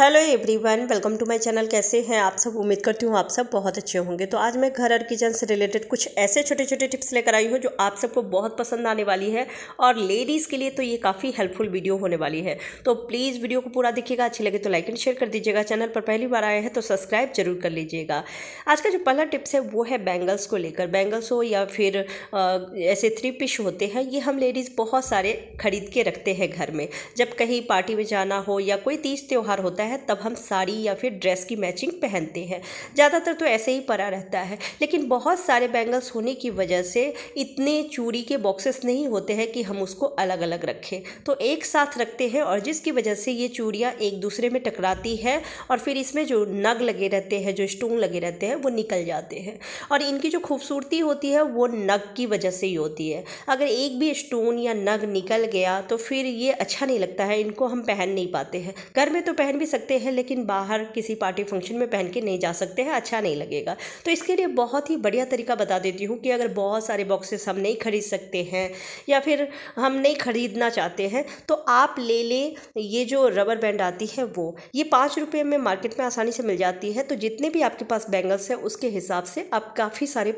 hello everyone welcome to my channel कैसे हैं आप सब उम्मीद करती हूँ आप सब बहुत अच्छे होंगे तो आज मैं घर और किचन से रिलेटेड कुछ ऐसे छोटे छोटे टिप्स लेकर आई हूँ जो आप सबको बहुत पसंद आने वाली है और लेडीज़ के लिए तो ये काफ़ी हेल्पफुल वीडियो होने वाली है तो प्लीज़ वीडियो को पूरा दिखेगा अच्छी लगे तो लाइक एंड शेयर कर दीजिएगा चैनल पर पहली बार आए हैं तो सब्सक्राइब जरूर कर लीजिएगा आज का जो पहला टिप्स है वो है बैंगल्स को लेकर बैंगल्स हो या फिर ऐसे थ्री पिश होते हैं ये हम लेडीज़ बहुत सारे खरीद के रखते हैं घर में जब कहीं पार्टी में जाना हो या कोई तीज त्यौहार होता है है तब हम साड़ी या फिर ड्रेस की मैचिंग पहनते हैं ज़्यादातर तो ऐसे ही पड़ा रहता है लेकिन बहुत सारे बैंगल्स होने की वजह से इतने चूड़ी के बॉक्सेस नहीं होते हैं कि हम उसको अलग अलग रखें तो एक साथ रखते हैं और जिसकी वजह से ये चूड़ियाँ एक दूसरे में टकराती है और फिर इसमें जो नग लगे रहते हैं जो स्टोन लगे रहते हैं वो निकल जाते हैं और इनकी जो खूबसूरती होती है वो नग की वजह से ही होती है अगर एक भी स्टोन या नग निकल गया तो फिर ये अच्छा नहीं लगता है इनको हम पहन नहीं पाते हैं घर में तो पहन भी सकते हैं लेकिन बाहर किसी पार्टी फंक्शन में पहन के नहीं जा सकते हैं अच्छा नहीं लगेगा तो इसके लिए बहुत ही बढ़िया तरीका बता देती हूँ कि अगर बहुत सारे बॉक्सेस हम नहीं खरीद सकते हैं या फिर हम नहीं खरीदना चाहते हैं तो आप ले लें ये जो रबर बैंड आती है वो ये पाँच रुपये में मार्केट में आसानी से मिल जाती है तो जितने भी आपके पास बैंगल्स हैं उसके हिसाब से आप काफ़ी सारे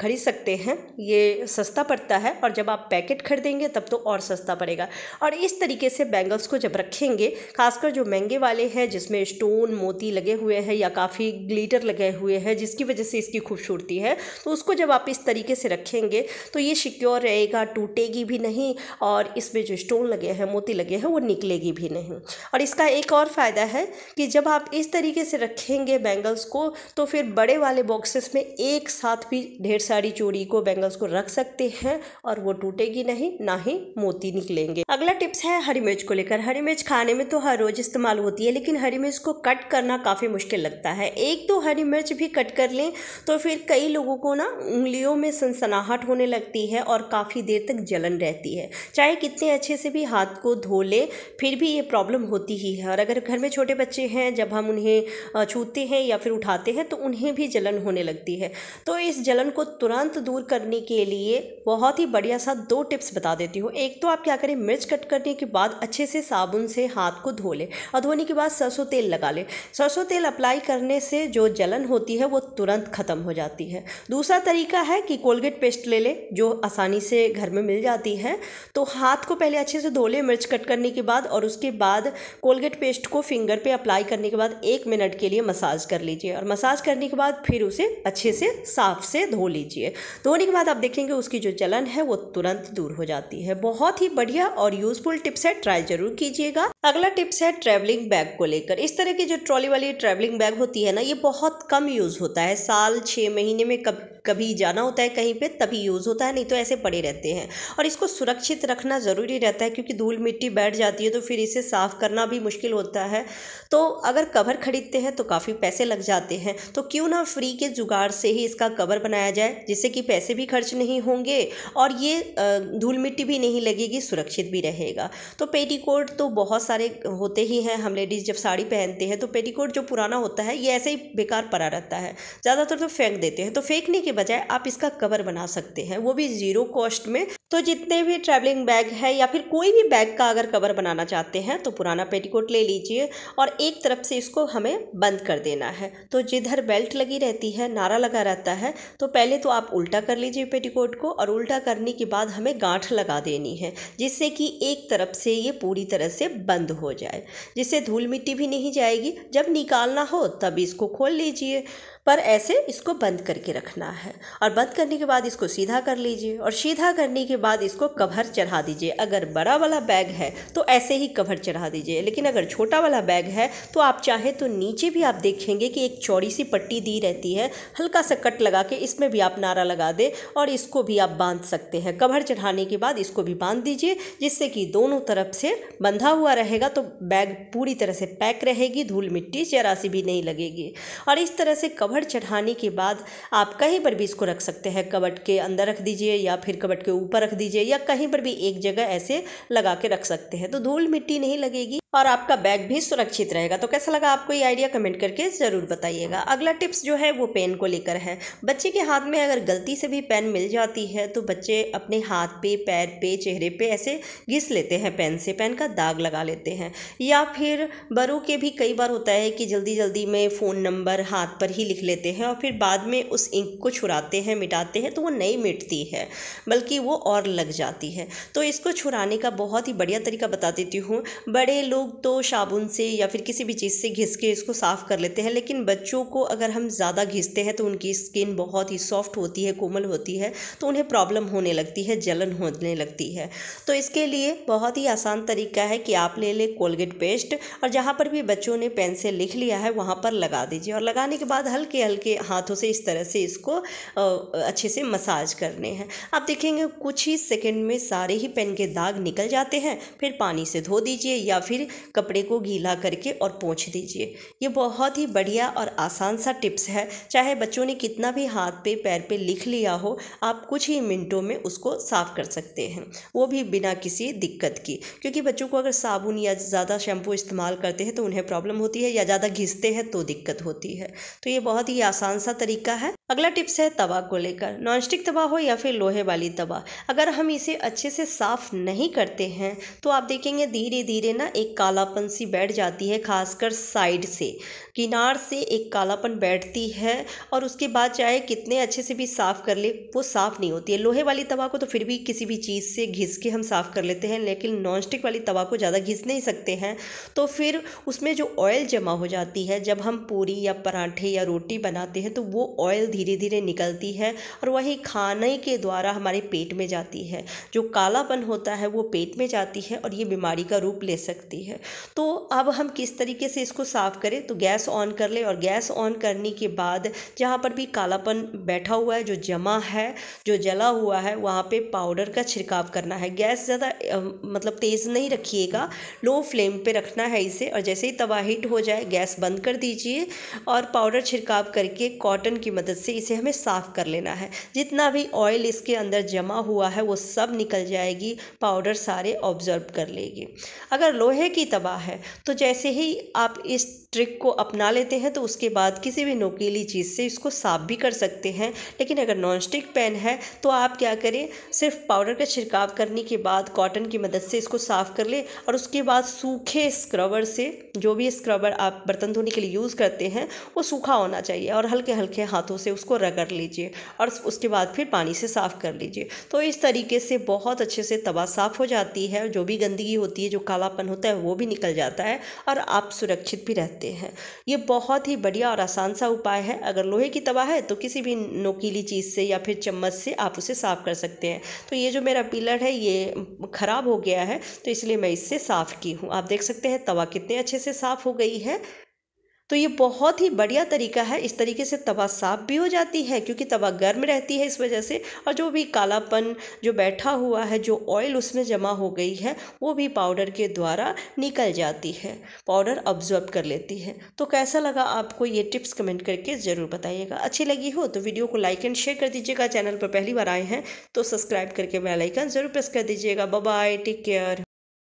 खरीद सकते हैं ये सस्ता पड़ता है और जब आप पैकेट खरीदेंगे तब तो और सस्ता पड़ेगा और इस तरीके से बैंगल्स को जब रखेंगे खासकर जो महंगे वाले है जिसमें स्टोन मोती लगे हुए हैं या काफ़ी ग्लीटर लगे हुए हैं जिसकी वजह से इसकी खूबसूरती है तो उसको जब आप इस तरीके से रखेंगे तो ये सिक्योर रहेगा टूटेगी भी नहीं और इसमें जो स्टोन लगे हैं मोती लगे हैं वो निकलेगी भी नहीं और इसका एक और फ़ायदा है कि जब आप इस तरीके से रखेंगे बैंगल्स को तो फिर बड़े वाले बॉक्सेस में एक साथ भी ढेर सारी चूड़ी को बैंगल्स को रख सकते हैं और वो टूटेगी नहीं ना ही मोती निकलेंगे अगला टिप्स है हरी मिर्च को लेकर हरी मिर्च खाने में तो हर रोज इस्तेमाल होती है लेकिन हरी मिर्च को कट करना काफ़ी मुश्किल लगता है एक दो हरी मिर्च भी कट कर लें तो फिर कई लोगों को ना उंगलियों में सनसनाहट होने लगती है और काफ़ी देर तक जलन रहती है चाहे कितने अच्छे से भी हाथ को धो ले फिर भी ये प्रॉब्लम होती ही है और अगर घर में छोटे बच्चे हैं जब हम उन्हें छूते हैं या फिर उठाते हैं तो उन्हें भी जलन होने लगती है तो इस जलन को तुरंत दूर करने के लिए बहुत ही बढ़िया सा दो टिप्स बता देती हूँ एक तो आप क्या करें मिर्च कट करने के बाद अच्छे से साबुन से हाथ को धो लें और धोने के बाद सरसों तेल लगा लें सरसों तेल अप्लाई करने से जो जलन होती है वो तुरंत ख़त्म हो जाती है दूसरा तरीका है कि कोलगेट पेस्ट ले लें जो आसानी से घर में मिल जाती है तो हाथ को पहले अच्छे से धो लें मिर्च कट करने के बाद और उसके बाद कोलगेट पेस्ट को फिंगर पे अप्लाई करने के बाद एक मिनट के लिए मसाज कर लीजिए और मसाज करने के बाद फिर उसे अच्छे से साफ से धो लीजिए धोने के बाद आप देखेंगे उसकी जो जलन है वो तुरंत दूर हो जाती है बहुत ही बढ़िया और यूजफुल टिप्स है ट्राई जरूर कीजिएगा अगला टिप्स है ट्रैवलिंग बैग को को लेकर इस तरह की जो ट्रॉली वाली ट्रैवलिंग बैग होती है ना ये बहुत कम यूज़ होता है साल छः महीने में कब कभी जाना होता है कहीं पे तभी यूज़ होता है नहीं तो ऐसे पड़े रहते हैं और इसको सुरक्षित रखना ज़रूरी रहता है क्योंकि धूल मिट्टी बैठ जाती है तो फिर इसे साफ़ करना भी मुश्किल होता है तो अगर कवर ख़रीदते हैं तो काफ़ी पैसे लग जाते हैं तो क्यों ना फ्री के जुगाड़ से ही इसका कवर बनाया जाए जिससे कि पैसे भी खर्च नहीं होंगे और ये धूल मिट्टी भी नहीं लगेगी सुरक्षित भी रहेगा तो पेटीकोट तो बहुत सारे होते ही हैं हम लेडीज़ जब साड़ी पहनते हैं तो पेटीकोट जो पुराना होता है ये ऐसे ही बेकार पड़ा रहता है ज़्यादातर तो फेंक देते हैं तो फेंकने के के बजाय आप इसका कवर बना सकते हैं वो भी ज़ीरो कॉस्ट में तो जितने भी ट्रैवलिंग बैग है या फिर कोई भी बैग का अगर कवर बनाना चाहते हैं तो पुराना पेटीकोट ले लीजिए और एक तरफ से इसको हमें बंद कर देना है तो जिधर बेल्ट लगी रहती है नारा लगा रहता है तो पहले तो आप उल्टा कर लीजिए पेटीकोट को और उल्टा करने के बाद हमें गांठ लगा देनी है जिससे कि एक तरफ से ये पूरी तरह से बंद हो जाए जिससे धूल मिट्टी भी नहीं जाएगी जब निकालना हो तब इसको खोल लीजिए पर ऐसे इसको बंद करके रखना है और बंद करने के बाद इसको सीधा कर लीजिए और सीधा करने के बाद इसको कवर चढ़ा दीजिए अगर बड़ा वाला बैग है तो ऐसे ही कवर चढ़ा दीजिए लेकिन अगर छोटा वाला बैग है तो आप चाहे तो नीचे भी आप देखेंगे कि एक चौड़ी सी पट्टी दी रहती है हल्का सा कट लगा के इसमें भी आप नारा लगा दें और इसको भी आप बांध सकते हैं कवर चढ़ाने के बाद इसको भी बांध दीजिए जिससे कि दोनों तरफ से बंधा हुआ रहेगा तो बैग पूरी तरह से पैक रहेगी धूल मिट्टी जरा सी भी नहीं लगेगी और इस तरह से कवर कवर चढ़ाने के बाद आप कहीं पर भी इसको रख सकते हैं कवट के अंदर रख दीजिए या फिर कवट के ऊपर रख दीजिए या कहीं पर भी एक जगह ऐसे लगा के रख सकते हैं तो धूल मिट्टी नहीं लगेगी और आपका बैग भी सुरक्षित रहेगा तो कैसा लगा आपको ये आइडिया कमेंट करके ज़रूर बताइएगा अगला टिप्स जो है वो पेन को लेकर है बच्चे के हाथ में अगर गलती से भी पेन मिल जाती है तो बच्चे अपने हाथ पे पैर पे चेहरे पे ऐसे घिस लेते हैं पेन से पेन का दाग लगा लेते हैं या फिर बड़ों के भी कई बार होता है कि जल्दी जल्दी में फ़ोन नंबर हाथ पर ही लिख लिख लेते हैं और फिर बाद में उस इंक को छुराते हैं मिटाते हैं तो वो नहीं मिटती है बल्कि वो और लग जाती है तो इसको छुड़ाने का बहुत ही बढ़िया तरीका बता देती हूँ बड़े लोग तो साबुन से या फिर किसी भी चीज़ से घिस के इसको साफ़ कर लेते हैं लेकिन बच्चों को अगर हम ज़्यादा घिसते हैं तो उनकी स्किन बहुत ही सॉफ्ट होती है कोमल होती है तो उन्हें प्रॉब्लम होने लगती है जलन होने लगती है तो इसके लिए बहुत ही आसान तरीका है कि आप ले लें कोलगेट पेस्ट और जहाँ पर भी बच्चों ने पेन से लिख लिया है वहाँ पर लगा दीजिए और लगाने के बाद हल्के हल्के हल्के हाथों से इस तरह से इसको अच्छे से मसाज करने हैं आप देखेंगे कुछ ही सेकंड में सारे ही पेन के दाग निकल जाते हैं फिर पानी से धो दीजिए या फिर कपड़े को गीला करके और पोंछ दीजिए ये बहुत ही बढ़िया और आसान सा टिप्स है चाहे बच्चों ने कितना भी हाथ पे पैर पे लिख लिया हो आप कुछ ही मिनटों में उसको साफ़ कर सकते हैं वो भी बिना किसी दिक्कत की क्योंकि बच्चों को अगर साबुन या ज़्यादा शैम्पू इस्तेमाल करते हैं तो उन्हें प्रॉब्लम होती है या ज़्यादा घिसते हैं तो दिक्कत होती है तो ये बहुत बहुत ही आसान सा तरीका है अगला टिप्स है तवा को लेकर नॉनस्टिक तवा हो या फिर लोहे वाली तवा अगर हम इसे अच्छे से साफ नहीं करते हैं तो आप देखेंगे धीरे धीरे ना एक कालापन सी बैठ जाती है खासकर साइड से किनार से एक कालापन बैठती है और उसके बाद चाहे कितने अच्छे से भी साफ़ कर ले वो साफ़ नहीं होती है लोहे वाली तवा को तो फिर भी किसी भी चीज़ से घिस के हम साफ़ कर लेते हैं लेकिन नॉनस्टिक वाली तवा को ज़्यादा घिस नहीं सकते हैं तो फिर उसमें जो ऑयल जमा हो जाती है जब हम पूरी या पराठे या रोटी रोटी बनाते हैं तो वो ऑयल धीरे धीरे निकलती है और वही खाने के द्वारा हमारे पेट में जाती है जो कालापन होता है वो पेट में जाती है और ये बीमारी का रूप ले सकती है तो अब हम किस तरीके से इसको साफ़ करें तो गैस ऑन कर लें और गैस ऑन करने के बाद जहाँ पर भी कालापन बैठा हुआ है जो जमा है जो जला हुआ है वहाँ पर पाउडर का छिड़काव करना है गैस ज़्यादा मतलब तेज़ नहीं रखिएगा लो फ्लेम पर रखना है इसे और जैसे ही तवा हो जाए गैस बंद कर दीजिए और पाउडर छिड़काव स्क्रब करके कॉटन की मदद से इसे हमें साफ़ कर लेना है जितना भी ऑयल इसके अंदर जमा हुआ है वो सब निकल जाएगी पाउडर सारे ऑब्जर्व कर लेगी अगर लोहे की तबाह है तो जैसे ही आप इस ट्रिक को अपना लेते हैं तो उसके बाद किसी भी नोकीली चीज़ से इसको साफ भी कर सकते हैं लेकिन अगर नॉनस्टिक पैन है तो आप क्या करें सिर्फ पाउडर का छिड़काव करने के बाद कॉटन की मदद से इसको साफ़ कर लें और उसके बाद सूखे स्क्रबर से जो भी स्क्रबर आप बर्तन धोने के लिए यूज़ करते हैं वो सूखा होना चाहिए चाहिए और हल्के हल्के हाथों से उसको रगड़ लीजिए और उसके बाद फिर पानी से साफ़ कर लीजिए तो इस तरीके से बहुत अच्छे से तवा साफ़ हो जाती है जो भी गंदगी होती है जो कालापन होता है वो भी निकल जाता है और आप सुरक्षित भी रहते हैं ये बहुत ही बढ़िया और आसान सा उपाय है अगर लोहे की तवा है तो किसी भी नोकीली चीज़ से या फिर चम्मच से आप उसे साफ़ कर सकते हैं तो ये जो मेरा पिलर है ये ख़राब हो गया है तो इसलिए मैं इससे साफ़ की हूँ आप देख सकते हैं तवा कितने अच्छे से साफ़ हो गई है तो ये बहुत ही बढ़िया तरीका है इस तरीके से तवा साफ भी हो जाती है क्योंकि तवा गर्म रहती है इस वजह से और जो भी कालापन जो बैठा हुआ है जो ऑयल उसमें जमा हो गई है वो भी पाउडर के द्वारा निकल जाती है पाउडर ऑब्जर्व कर लेती है तो कैसा लगा आपको ये टिप्स कमेंट करके ज़रूर बताइएगा अच्छी लगी हो तो वीडियो को लाइक एंड शेयर कर दीजिएगा चैनल पर पहली बार आए हैं तो सब्सक्राइब करके बेलाइकन ज़रूर प्रेस कर दीजिएगा बाय टेक केयर